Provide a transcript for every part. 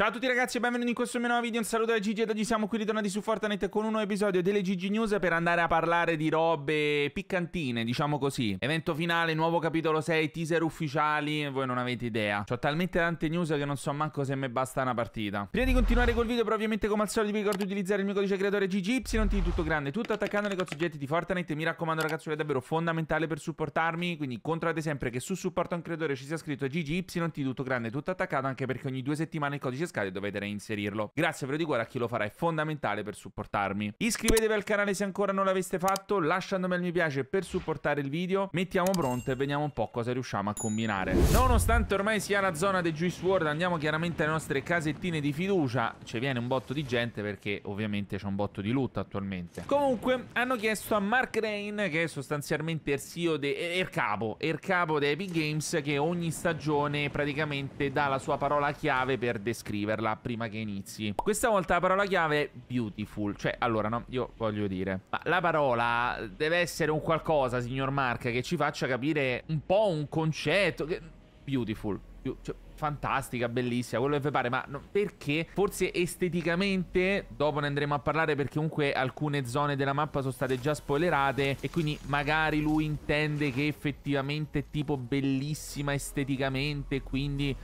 Ciao a tutti ragazzi e benvenuti in questo mio nuovo video, un saluto da Gigi ed oggi siamo qui ritornati su Fortnite con un nuovo episodio delle Gigi News per andare a parlare di robe piccantine, diciamo così. Evento finale, nuovo capitolo 6, teaser ufficiali, voi non avete idea. Ho talmente tante news che non so manco se mi basta una partita. Prima di continuare col video però ovviamente come al solito vi ricordo di utilizzare il mio codice creatore GGY, tutto grande, tutto attaccando nei cozzetti di Fortnite. Mi raccomando ragazzi, è davvero fondamentale per supportarmi, quindi controllate sempre che su supporto a un creatore ci sia scritto GGY, tutto grande, tutto attaccato anche perché ogni due settimane il codice pescate dovete reinserirlo. Grazie però di cuore a chi lo farà, è fondamentale per supportarmi. Iscrivetevi al canale se ancora non l'aveste fatto, lasciandomi il mi piace per supportare il video, mettiamo pronto e vediamo un po' cosa riusciamo a combinare. Nonostante ormai sia la zona dei Juice World, andiamo chiaramente alle nostre casettine di fiducia, ci viene un botto di gente perché ovviamente c'è un botto di lutto attualmente. Comunque hanno chiesto a Mark Rain, che è sostanzialmente il CEO del il capo, er capo di Epic Games, che ogni stagione praticamente dà la sua parola chiave per descrivere scriverla prima che inizi. Questa volta la parola chiave è beautiful. Cioè, allora, no, io voglio dire, ma la parola deve essere un qualcosa, signor Mark, che ci faccia capire un po' un concetto. Che... Beautiful. Cioè, fantastica, bellissima, quello che vi pare, ma no, perché forse esteticamente, dopo ne andremo a parlare perché comunque alcune zone della mappa sono state già spoilerate e quindi magari lui intende che effettivamente è tipo bellissima esteticamente, quindi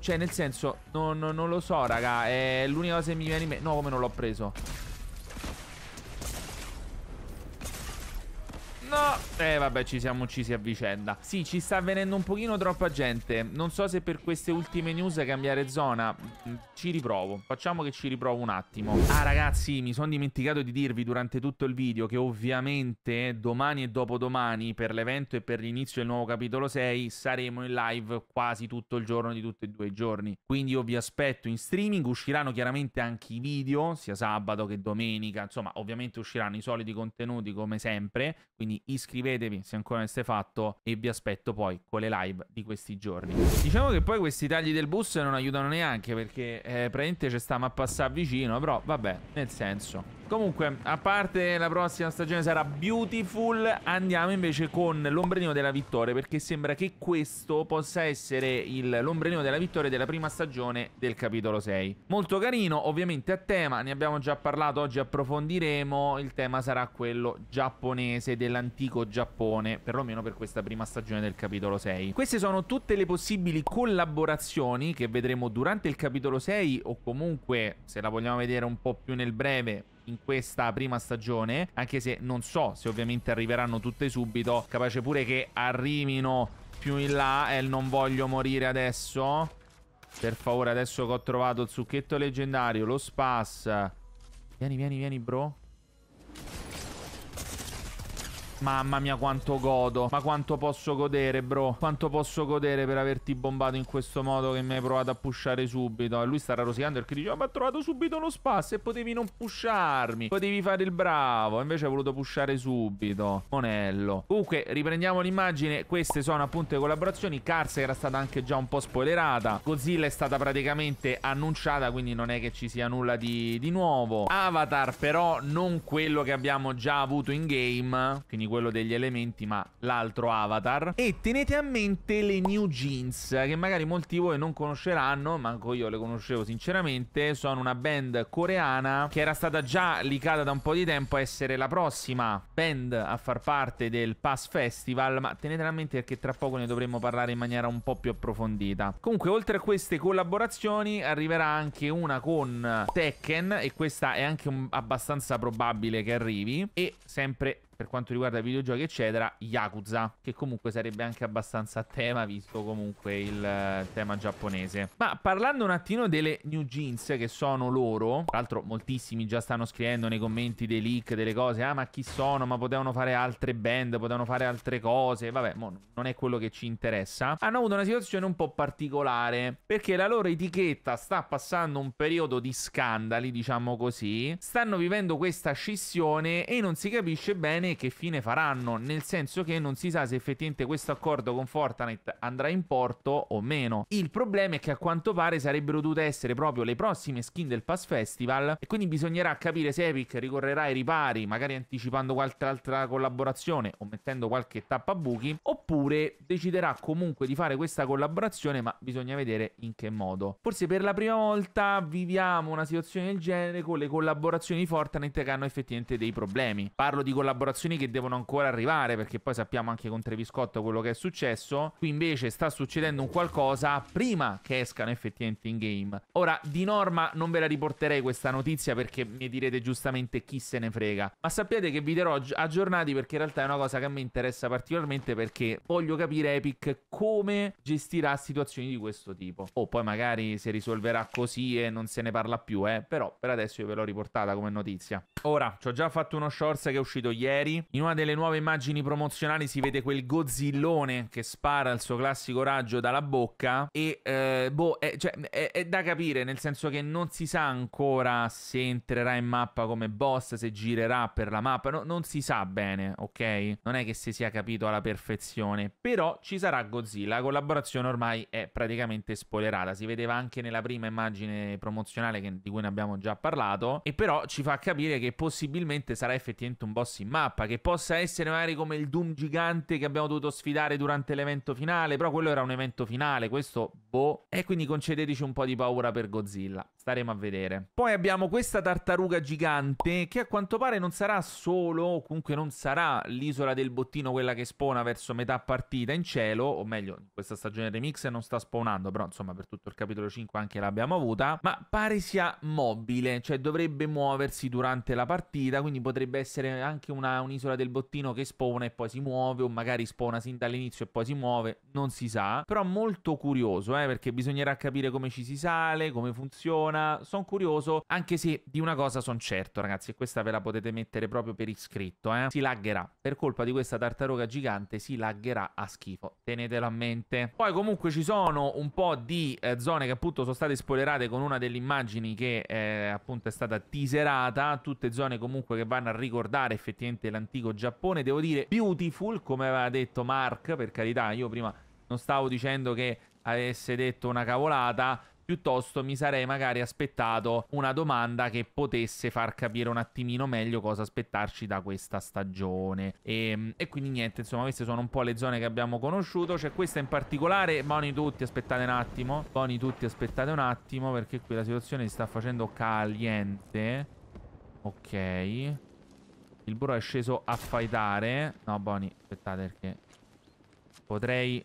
cioè, nel senso, no, non lo so, raga. È l'unica cosa che mi viene in mente. No, come non l'ho preso. ucciso. Eh, vabbè, ci siamo uccisi a vicenda. Sì, ci sta avvenendo un pochino troppa gente. Non so se per queste ultime news cambiare zona. Mm, ci riprovo. Facciamo che ci riprovo un attimo. Ah, ragazzi, mi sono dimenticato di dirvi durante tutto il video che ovviamente domani e dopodomani per l'evento e per l'inizio del nuovo capitolo 6 saremo in live quasi tutto il giorno di tutti e due i giorni. Quindi io vi aspetto in streaming. Usciranno chiaramente anche i video, sia sabato che domenica. Insomma, ovviamente usciranno i soliti contenuti come sempre. Quindi iscrivetevi se ancora non siete fatto e vi aspetto poi con le live di questi giorni. Diciamo che poi questi tagli del bus non aiutano neanche perché eh, praticamente ci stiamo a a vicino, però vabbè, nel senso... Comunque, a parte la prossima stagione sarà beautiful, andiamo invece con l'ombrellino della vittoria, perché sembra che questo possa essere l'ombrellino della vittoria della prima stagione del capitolo 6. Molto carino, ovviamente a tema, ne abbiamo già parlato, oggi approfondiremo, il tema sarà quello giapponese dell'antico Giappone, perlomeno per questa prima stagione del capitolo 6. Queste sono tutte le possibili collaborazioni che vedremo durante il capitolo 6 o comunque, se la vogliamo vedere un po' più nel breve, in questa prima stagione, anche se non so se ovviamente arriveranno tutte subito, capace pure che arrivino più in là e eh, non voglio morire adesso. Per favore, adesso che ho trovato il succhetto leggendario, lo spas. Vieni, vieni, vieni, bro. Mamma mia quanto godo Ma quanto posso godere bro Quanto posso godere per averti bombato in questo modo Che mi hai provato a pushare subito E lui starà rosicando perché diceva ah, Ma ha trovato subito uno spasso e potevi non pusharmi Potevi fare il bravo Invece ha voluto pushare subito Monello Comunque riprendiamo l'immagine Queste sono appunto le collaborazioni Cars era stata anche già un po' spoilerata Godzilla è stata praticamente annunciata Quindi non è che ci sia nulla di, di nuovo Avatar però non quello che abbiamo già avuto in game Quindi quello quello degli elementi, ma l'altro avatar. E tenete a mente le new jeans, che magari molti di voi non conosceranno, manco io le conoscevo sinceramente. Sono una band coreana che era stata già licata da un po' di tempo a essere la prossima band a far parte del Pass Festival, ma tenete a mente perché tra poco ne dovremo parlare in maniera un po' più approfondita. Comunque, oltre a queste collaborazioni, arriverà anche una con Tekken e questa è anche un, abbastanza probabile che arrivi e sempre per quanto riguarda i videogiochi, eccetera, Yakuza, che comunque sarebbe anche abbastanza a tema, visto comunque il eh, tema giapponese. Ma parlando un attimo delle new jeans, che sono loro, tra l'altro moltissimi già stanno scrivendo nei commenti dei leak, delle cose, ah ma chi sono, ma potevano fare altre band, potevano fare altre cose, vabbè, non è quello che ci interessa, hanno avuto una situazione un po' particolare, perché la loro etichetta sta passando un periodo di scandali, diciamo così, stanno vivendo questa scissione e non si capisce bene italiane che fine faranno, nel senso che non si sa se effettivamente questo accordo con Fortnite andrà in porto o meno. Il problema è che a quanto pare sarebbero dovute essere proprio le prossime skin del Pass Festival e quindi bisognerà capire se Epic ricorrerà ai ripari, magari anticipando qualche altra collaborazione o mettendo qualche tappa buchi, oppure oppure deciderà comunque di fare questa collaborazione, ma bisogna vedere in che modo. Forse per la prima volta viviamo una situazione del genere con le collaborazioni di Fortnite che hanno effettivamente dei problemi. Parlo di collaborazioni che devono ancora arrivare, perché poi sappiamo anche con Treviscotto quello che è successo. Qui invece sta succedendo un qualcosa prima che escano effettivamente in game. Ora, di norma non ve la riporterei questa notizia perché mi direte giustamente chi se ne frega, ma sappiate che vi darò aggiornati perché in realtà è una cosa che a me interessa particolarmente perché voglio capire Epic come gestirà situazioni di questo tipo. O poi magari si risolverà così e non se ne parla più, eh. Però per adesso io ve l'ho riportata come notizia. Ora, ci ho già fatto uno shorts che è uscito ieri. In una delle nuove immagini promozionali si vede quel gozzillone che spara il suo classico raggio dalla bocca. E, eh, boh, è, cioè, è, è da capire, nel senso che non si sa ancora se entrerà in mappa come boss, se girerà per la mappa. No, non si sa bene, ok? Non è che si sia capito alla perfezione animazione, però ci sarà Godzilla, la collaborazione ormai è praticamente spoilerata, si vedeva anche nella prima immagine promozionale che, di cui ne abbiamo già parlato, e però ci fa capire che possibilmente sarà effettivamente un boss in mappa, che possa essere magari come il Doom gigante che abbiamo dovuto sfidare durante l'evento finale, però quello era un evento finale, questo boh, e quindi concedeteci un po' di paura per Godzilla. Staremo a vedere. Poi abbiamo questa tartaruga gigante che a quanto pare non sarà solo, comunque non sarà l'isola del bottino quella che spona verso metà partita in cielo, o meglio, questa stagione remix non sta spawnando, però insomma per tutto il capitolo 5 anche l'abbiamo avuta, ma pare sia mobile, cioè dovrebbe muoversi durante la partita, quindi potrebbe essere anche un'isola del bottino che spona e poi si muove, o magari spona sin dall'inizio e poi si muove, non si sa, però molto curioso, eh, perché bisognerà capire come ci si sale, come funziona, buona, sono curioso, anche se di una cosa sono certo, ragazzi, e questa ve la potete mettere proprio per iscritto, eh? si laggerà. Per colpa di questa tartaruga gigante si laggerà a schifo, tenetelo a mente. Poi comunque ci sono un po' di eh, zone che appunto sono state spoilerate con una delle immagini che eh, appunto è stata teaserata, tutte zone comunque che vanno a ricordare effettivamente l'antico Giappone, devo dire beautiful, come aveva detto Mark, per carità, io prima non stavo dicendo che avesse detto una cavolata, Piuttosto mi sarei magari aspettato una domanda che potesse far capire un attimino meglio cosa aspettarci da questa stagione. E, ehm, e quindi niente, insomma, queste sono un po' le zone che abbiamo conosciuto. C'è questa in particolare, buoni tutti, aspettate un attimo. Buoni tutti, aspettate un attimo, perché qui la situazione si sta facendo caliente. Ok. Il burro è sceso a fightare. No, Boni, aspettate perché potrei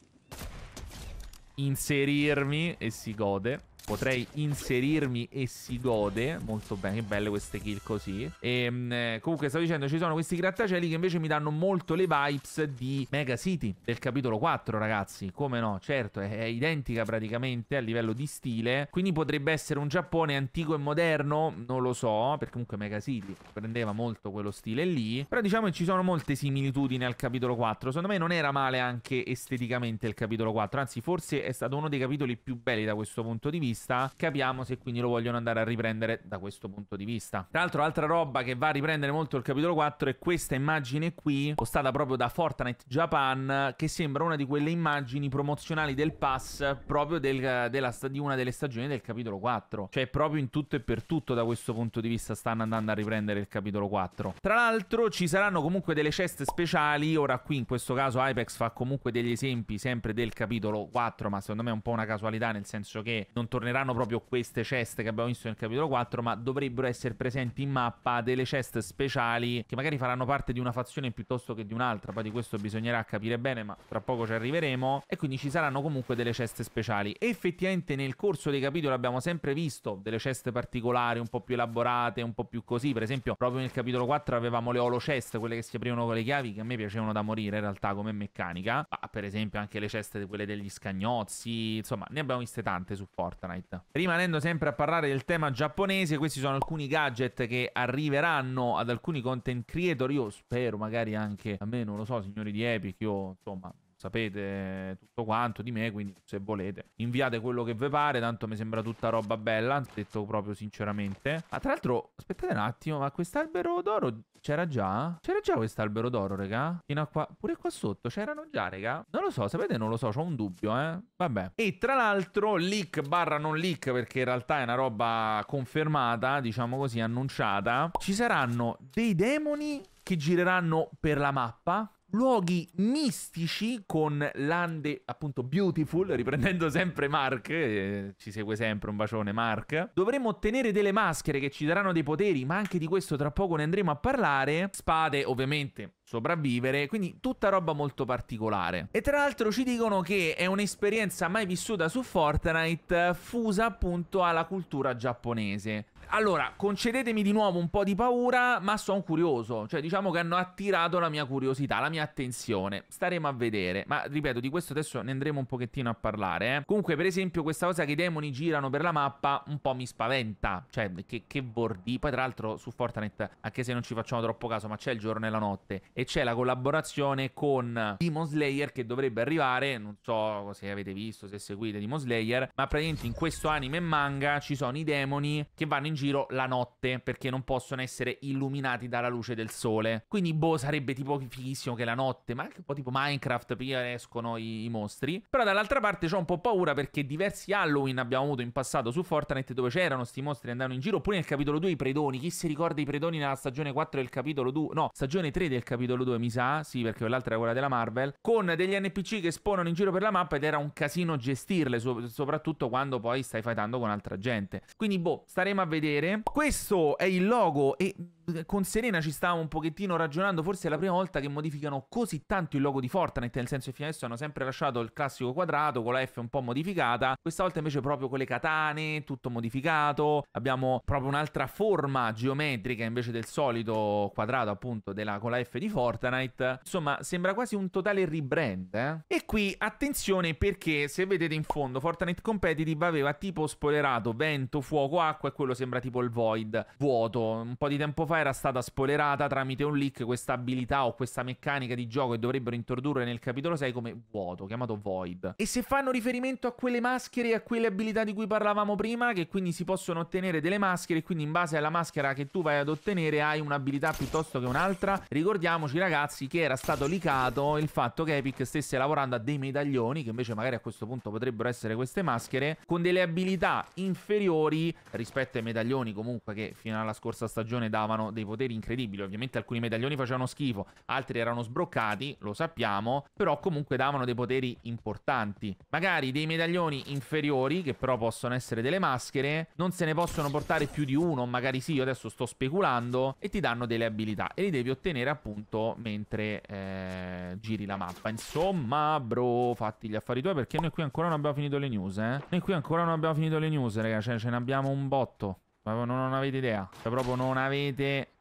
inserirmi e si gode potrei inserirmi e si gode. Molto bene, che belle queste kill così. E ehm, eh, comunque stavo dicendo, ci sono questi grattacieli che invece mi danno molto le vibes di Mega City del capitolo 4, ragazzi. Come no? Certo, è, è identica praticamente a livello di stile. Quindi potrebbe essere un Giappone antico e moderno, non lo so, perché comunque Mega City prendeva molto quello stile lì. Però diciamo che ci sono molte similitudini al capitolo 4. Secondo me non era male anche esteticamente il capitolo 4, anzi forse è stato uno dei capitoli più belli da questo punto di vista vista, capiamo se quindi lo vogliono andare a riprendere da questo punto di vista. Tra l'altro, altra roba che va a riprendere molto il capitolo 4 è questa immagine qui, postata proprio da Fortnite Japan, che sembra una di quelle immagini promozionali del pass proprio del, della, di una delle stagioni del capitolo 4. Cioè, proprio in tutto e per tutto da questo punto di vista stanno andando a riprendere il capitolo 4. Tra l'altro, ci saranno comunque delle ceste speciali. Ora, qui in questo caso, Apex fa comunque degli esempi sempre del capitolo 4, ma secondo me è un po' una casualità, nel senso che non torniamo torneranno proprio queste ceste che abbiamo visto nel capitolo 4, ma dovrebbero essere presenti in mappa delle cest speciali che magari faranno parte di una fazione piuttosto che di un'altra, poi di questo bisognerà capire bene, ma tra poco ci arriveremo, e quindi ci saranno comunque delle ceste speciali. E effettivamente nel corso dei capitoli abbiamo sempre visto delle ceste particolari, un po' più elaborate, un po' più così, per esempio proprio nel capitolo 4 avevamo le holo chest, quelle che si aprivano con le chiavi, che a me piacevano da morire in realtà come meccanica, ma per esempio anche le ceste, quelle degli scagnozzi, insomma ne abbiamo viste tante su Fortnite. Fortnite. Rimanendo sempre a parlare del tema giapponese, questi sono alcuni gadget che arriveranno ad alcuni content creator. Io spero magari anche a me, non lo so, signori di Epic, io insomma sapete tutto quanto di me, quindi se volete inviate quello che vi pare, tanto mi sembra tutta roba bella, detto proprio sinceramente. Ah, tra l'altro, aspettate un attimo, ma quest'albero d'oro c'era già? C'era già quest'albero d'oro, raga? Fino a qua, pure qua sotto c'erano già, raga? Non lo so, sapete, non lo so, ho un dubbio, eh? Vabbè. E tra l'altro, leak barra non leak, perché in realtà è una roba confermata, diciamo così, annunciata, ci saranno dei demoni che gireranno per la mappa luoghi mistici con lande appunto beautiful, riprendendo sempre Mark, eh, ci segue sempre un bacione Mark. Dovremo ottenere delle maschere che ci daranno dei poteri, ma anche di questo tra poco ne andremo a parlare. Spade ovviamente sopravvivere, quindi tutta roba molto particolare. E tra l'altro ci dicono che è un'esperienza mai vissuta su Fortnite fusa appunto alla cultura giapponese. Allora, concedetemi di nuovo un po' di paura, ma sono curioso. Cioè, diciamo che hanno attirato la mia curiosità, la mia attenzione. Staremo a vedere. Ma, ripeto, di questo adesso ne andremo un pochettino a parlare, eh. Comunque, per esempio, questa cosa che i demoni girano per la mappa un po' mi spaventa. Cioè, che, che bordi. Poi, tra l'altro, su Fortnite, anche se non ci facciamo troppo caso, ma c'è il giorno e la notte. E c'è la collaborazione con Demon Slayer che dovrebbe arrivare. Non so se avete visto, se seguite Demon Slayer. Ma praticamente in questo anime e manga ci sono i demoni che vanno in giro giro la notte perché non possono essere illuminati dalla luce del sole. Quindi, boh, sarebbe tipo fighissimo che la notte, ma anche un po' tipo Minecraft, prima escono i, i mostri. Però dall'altra parte ho un po' paura perché diversi Halloween abbiamo avuto in passato su Fortnite dove c'erano sti mostri che andavano in giro, oppure nel capitolo 2 i predoni. Chi si ricorda i predoni nella stagione 4 del capitolo 2? No, stagione 3 del capitolo 2 mi sa, sì perché quell'altra era quella della Marvel, con degli NPC che spawnano in giro per la mappa ed era un casino gestirle, so soprattutto quando poi stai fightando con altra gente. Quindi boh, staremo a vedere vedere. Questo è il logo e eh, con Serena ci stavamo un pochettino ragionando, forse è la prima volta che modificano così tanto il logo di Fortnite, nel senso che fino adesso hanno sempre lasciato il classico quadrato con la F un po' modificata, questa volta invece proprio con le katane, tutto modificato, abbiamo proprio un'altra forma geometrica invece del solito quadrato appunto della, con la F di Fortnite, insomma sembra quasi un totale rebrand. Eh? E qui attenzione perché se vedete in fondo Fortnite Competitive aveva tipo spoilerato vento, fuoco, acqua e quello sembra tipo il void, vuoto, un po' di tempo fa era stata spoilerata tramite un leak questa abilità o questa meccanica di gioco che dovrebbero introdurre nel capitolo 6 come vuoto, chiamato Void. E se fanno riferimento a quelle maschere e a quelle abilità di cui parlavamo prima, che quindi si possono ottenere delle maschere e quindi in base alla maschera che tu vai ad ottenere hai un'abilità piuttosto che un'altra, ricordiamoci ragazzi che era stato leakato il fatto che Epic stesse lavorando a dei medaglioni, che invece magari a questo punto potrebbero essere queste maschere, con delle abilità inferiori rispetto ai medaglioni comunque che fino alla scorsa stagione davano avevano dei poteri incredibili. Ovviamente alcuni medaglioni facevano schifo, altri erano sbroccati, lo sappiamo, però comunque davano dei poteri importanti. Magari dei medaglioni inferiori, che però possono essere delle maschere, non se ne possono portare più di uno, magari sì, io adesso sto speculando, e ti danno delle abilità e li devi ottenere appunto mentre eh, giri la mappa. Insomma, bro, fatti gli affari tuoi perché noi qui ancora non abbiamo finito le news, eh. Noi qui ancora non abbiamo finito le news, raga, cioè ce ne abbiamo un botto. Ma non, non avete idea. Cioè, proprio non avete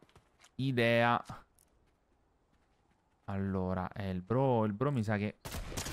idea. Allora, eh, il bro, il bro mi sa che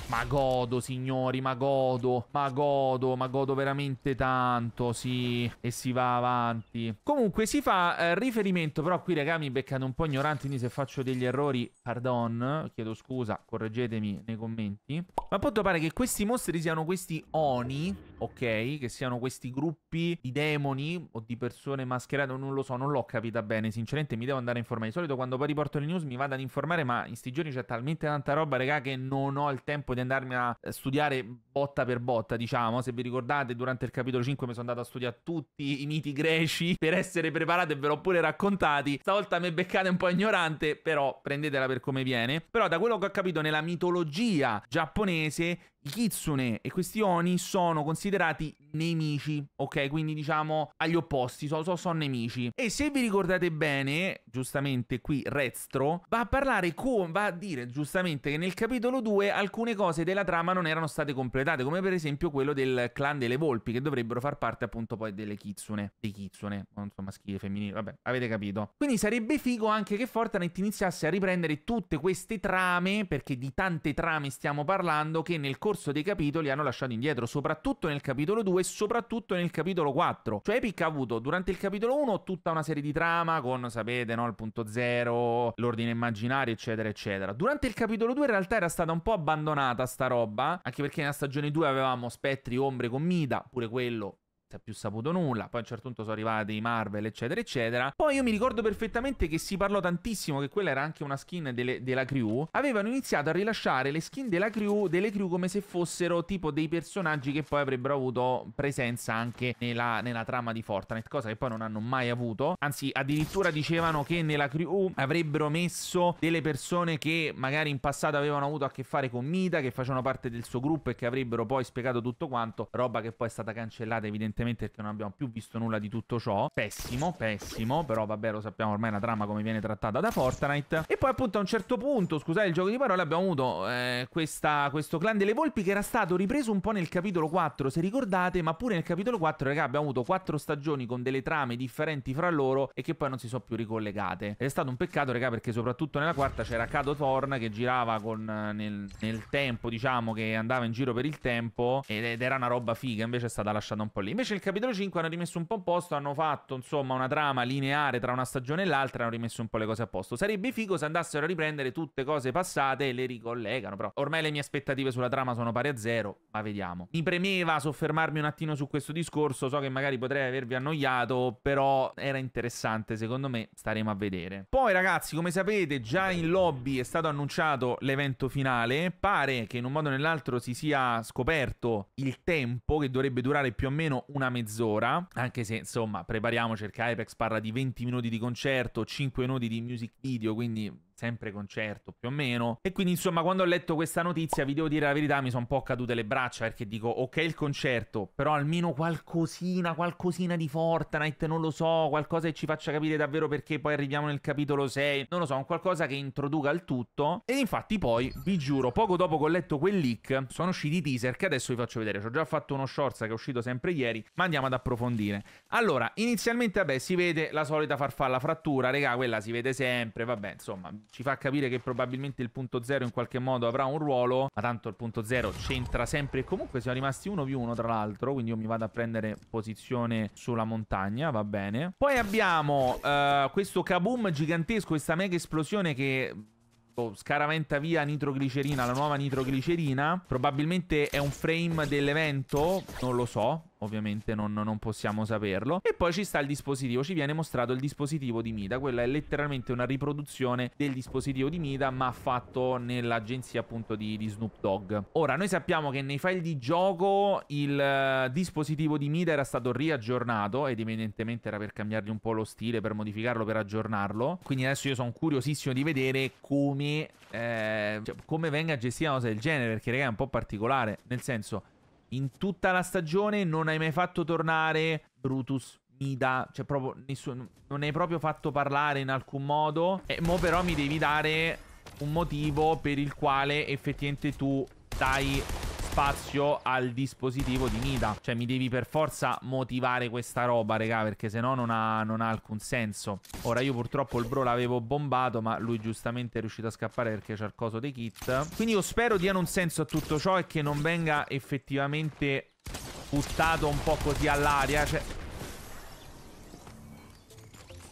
ma godo, signori, ma godo. Ma godo, ma godo veramente tanto, sì. E si va avanti. Comunque si fa eh, riferimento, però qui, raga, mi beccate un po' ignoranti, quindi se faccio degli errori, pardon, chiedo scusa, correggetemi nei commenti. Ma appunto pare che questi mostri siano questi Oni, ok? Che siano questi gruppi di demoni o di persone mascherate, non lo so, non l'ho capita bene, sinceramente mi devo andare a informare. Di solito quando poi riporto le news mi vado ad informare, ma in sti giorni c'è talmente tanta roba, raga, che non ho il tempo di di andarmi a eh, studiare botta per botta, diciamo. Se vi ricordate, durante il capitolo 5 mi sono andato a studiare tutti i miti greci per essere preparato e ve l'ho pure raccontati. Stavolta mi beccate un po' ignorante, però prendetela per come viene. Però da quello che ho capito nella mitologia giapponese i kitsune e questi oni sono considerati nemici, ok? Quindi diciamo agli opposti, sono so, so nemici. E se vi ricordate bene, giustamente qui Restro va a parlare con, va a dire giustamente che nel capitolo 2 alcune cose della trama non erano state completate, come per esempio quello del clan delle volpi, che dovrebbero far parte appunto poi delle kitsune, dei kitsune, non so maschile, femminile, vabbè, avete capito. Quindi sarebbe figo anche che Fortnite iniziasse a riprendere tutte queste trame, perché di tante trame stiamo parlando, che nel corso corso dei capitoli hanno lasciato indietro, soprattutto nel capitolo 2 e soprattutto nel capitolo 4. Cioè Epic ha avuto durante il capitolo 1 tutta una serie di trama con, sapete, no, il punto zero, l'ordine immaginario, eccetera, eccetera. Durante il capitolo 2 in realtà era stata un po' abbandonata sta roba, anche perché nella stagione 2 avevamo Spettri, Ombre con Mida, pure quello si è più saputo nulla, poi a un certo punto sono arrivati i Marvel, eccetera, eccetera. Poi io mi ricordo perfettamente che si parlò tantissimo che quella era anche una skin delle, della crew. Avevano iniziato a rilasciare le skin della crew, delle crew come se fossero tipo dei personaggi che poi avrebbero avuto presenza anche nella, nella trama di Fortnite, cosa che poi non hanno mai avuto. Anzi, addirittura dicevano che nella crew avrebbero messo delle persone che magari in passato avevano avuto a che fare con Mida, che facevano parte del suo gruppo e che avrebbero poi spiegato tutto quanto, roba che poi è stata cancellata evidentemente evidentemente perché non abbiamo più visto nulla di tutto ciò. Pessimo, pessimo, però vabbè lo sappiamo ormai è una trama come viene trattata da Fortnite. E poi appunto a un certo punto, scusate il gioco di parole, abbiamo avuto eh, questa, questo clan delle volpi che era stato ripreso un po' nel capitolo 4, se ricordate, ma pure nel capitolo 4, raga, abbiamo avuto 4 stagioni con delle trame differenti fra loro e che poi non si sono più ricollegate. Ed è stato un peccato, raga, perché soprattutto nella quarta c'era Cado Thorn che girava con, eh, nel, nel tempo, diciamo, che andava in giro per il tempo ed, ed era una roba figa, invece è stata lasciata un po' lì. Invece Invece il capitolo 5 hanno rimesso un po' a posto, hanno fatto insomma una trama lineare tra una stagione e l'altra, hanno rimesso un po' le cose a posto. Sarebbe figo se andassero a riprendere tutte cose passate e le ricollegano, però ormai le mie aspettative sulla trama sono pari a zero, ma vediamo. Mi premeva soffermarmi un attimo su questo discorso, so che magari potrei avervi annoiato, però era interessante secondo me, staremo a vedere. Poi ragazzi, come sapete, già in lobby è stato annunciato l'evento finale, pare che in un modo o nell'altro si sia scoperto il tempo che dovrebbe durare più o meno un una mezz'ora, anche se insomma prepariamoci perché Apex parla di 20 minuti di concerto, 5 minuti di music video, quindi sempre concerto più o meno. E quindi insomma quando ho letto questa notizia vi devo dire la verità mi sono un po' cadute le braccia perché dico ok il concerto però almeno qualcosina, qualcosina di Fortnite, non lo so, qualcosa che ci faccia capire davvero perché poi arriviamo nel capitolo 6, non lo so, un qualcosa che introduca il tutto. E infatti poi vi giuro poco dopo che ho letto quel leak sono usciti i teaser che adesso vi faccio vedere, ci ho già fatto uno shorts che è uscito sempre ieri ma andiamo ad approfondire. Allora inizialmente vabbè si vede la solita farfalla frattura, regà quella si vede sempre, vabbè insomma ci fa capire che probabilmente il punto zero in qualche modo avrà un ruolo, ma tanto il punto zero c'entra sempre e comunque siamo rimasti uno più uno, tra l'altro, quindi io mi vado a prendere posizione sulla montagna, va bene. Poi abbiamo uh, questo kaboom gigantesco, questa mega esplosione che oh, scaraventa via nitroglicerina, la nuova nitroglicerina. Probabilmente è un frame dell'evento, non lo so. Ovviamente non, non, possiamo saperlo. E poi ci sta il dispositivo, ci viene mostrato il dispositivo di Mida. Quella è letteralmente una riproduzione del dispositivo di Mida, ma fatto nell'agenzia appunto di, di, Snoop Dogg. Ora, noi sappiamo che nei file di gioco il eh, dispositivo di Mida era stato riaggiornato, ed evidentemente era per cambiargli un po' lo stile, per modificarlo, per aggiornarlo. Quindi adesso io sono curiosissimo di vedere come, eh, cioè, come venga gestita una cosa del genere, perché raga è un po' particolare. Nel senso in tutta la stagione non hai mai fatto tornare Brutus, Mida, cioè proprio nessuno, non hai proprio fatto parlare in alcun modo. E mo però mi devi dare un motivo per il quale effettivamente tu dai spazio al dispositivo di Nida. Cioè, mi devi per forza motivare questa roba, regà, perché se no non ha, non ha alcun senso. Ora, io purtroppo il bro l'avevo bombato, ma lui giustamente è riuscito a scappare perché c'è il coso dei kit. Quindi io spero diano un senso a tutto ciò e che non venga effettivamente buttato un po' così all'aria. Cioè...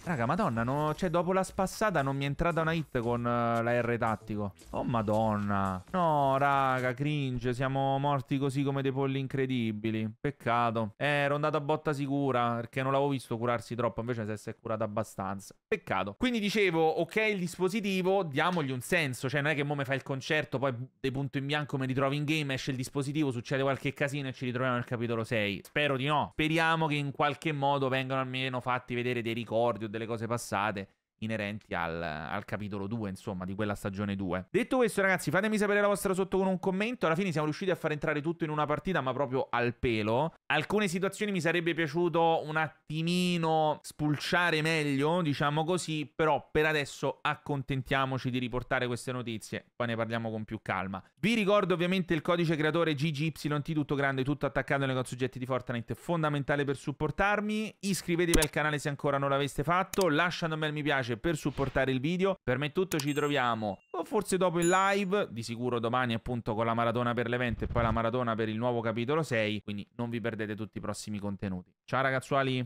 Raga, madonna, no... cioè dopo la spassata non mi è entrata una hit con uh, la R tattico. Oh, madonna. No, raga, cringe, siamo morti così come dei polli incredibili. Peccato. Eh, ero andato a botta sicura, perché non l'avevo visto curarsi troppo, invece se si è curata abbastanza. Peccato. Quindi dicevo, ok, il dispositivo, diamogli un senso. Cioè, non è che mo mi fai il concerto, poi dei punti in bianco mi ritrovi in game, esce il dispositivo, succede qualche casino e ci ritroviamo nel capitolo 6. Spero di no. Speriamo che in qualche modo vengano almeno fatti vedere dei ricordi o delle cose passate inerenti al, al, capitolo 2, insomma, di quella stagione 2. Detto questo, ragazzi, fatemi sapere la vostra sotto con un commento. Alla fine siamo riusciti a far entrare tutto in una partita, ma proprio al pelo. Alcune situazioni mi sarebbe piaciuto un attimino spulciare meglio, diciamo così, però per adesso accontentiamoci di riportare queste notizie, poi ne parliamo con più calma. Vi ricordo ovviamente il codice creatore GGYT, tutto grande, tutto attaccato nei soggetti di Fortnite, fondamentale per supportarmi. Iscrivetevi al canale se ancora non l'aveste fatto, lasciando un bel mi piace piace per supportare il video. Per me è tutto, ci troviamo o forse dopo il live, di sicuro domani appunto con la maratona per l'evento e poi la maratona per il nuovo capitolo 6, quindi non vi perdete tutti i prossimi contenuti. Ciao ragazzuoli!